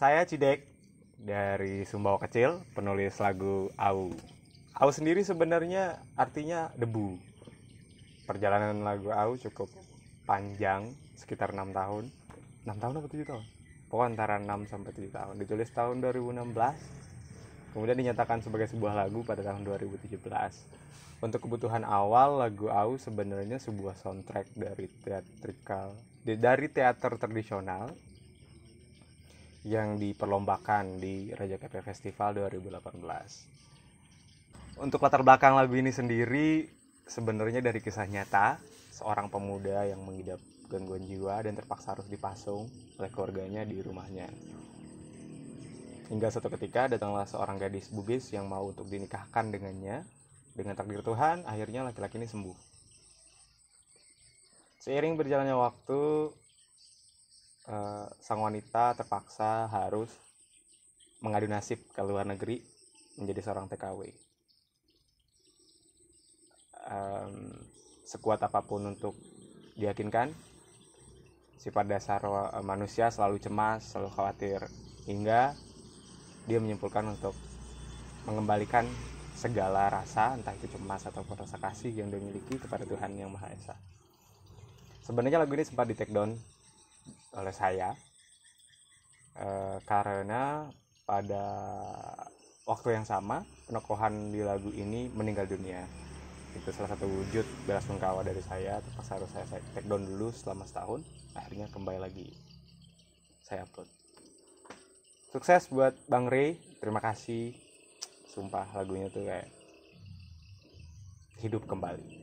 Saya Cidek dari Sumbawa Kecil, penulis lagu Au. Au sendiri sebenarnya artinya debu. Perjalanan lagu Au cukup panjang, sekitar 6 tahun. 6 tahun atau 7 tahun? Pokoknya antara 6 sampai 7 tahun. Ditulis tahun 2016, kemudian dinyatakan sebagai sebuah lagu pada tahun 2017. Untuk kebutuhan awal, lagu Au sebenarnya sebuah soundtrack dari teatrikal dari teater tradisional yang diperlombakan di Raja Kepe Festival 2018. Untuk latar belakang lagu ini sendiri sebenarnya dari kisah nyata seorang pemuda yang mengidap gangguan jiwa dan terpaksa harus dipasung oleh keluarganya di rumahnya. Hingga suatu ketika datanglah seorang gadis Bugis yang mau untuk dinikahkan dengannya. Dengan takdir Tuhan, akhirnya laki-laki ini sembuh. Seiring berjalannya waktu, Eh, sang wanita terpaksa harus mengadu nasib ke luar negeri menjadi seorang TKW. Um, sekuat apapun untuk diyakinkan, sifat dasar eh, manusia selalu cemas, selalu khawatir, hingga dia menyimpulkan untuk mengembalikan segala rasa, entah itu cemas atau rasa kasih yang dimiliki kepada Tuhan Yang Maha Esa. Sebenarnya lagu ini sempat di take down oleh saya e, karena pada waktu yang sama penokohan di lagu ini meninggal dunia itu salah satu wujud belas sungkawa dari saya terpaksa harus saya, saya take down dulu selama setahun akhirnya kembali lagi saya upload sukses buat Bang Ray terima kasih sumpah lagunya tuh kayak hidup kembali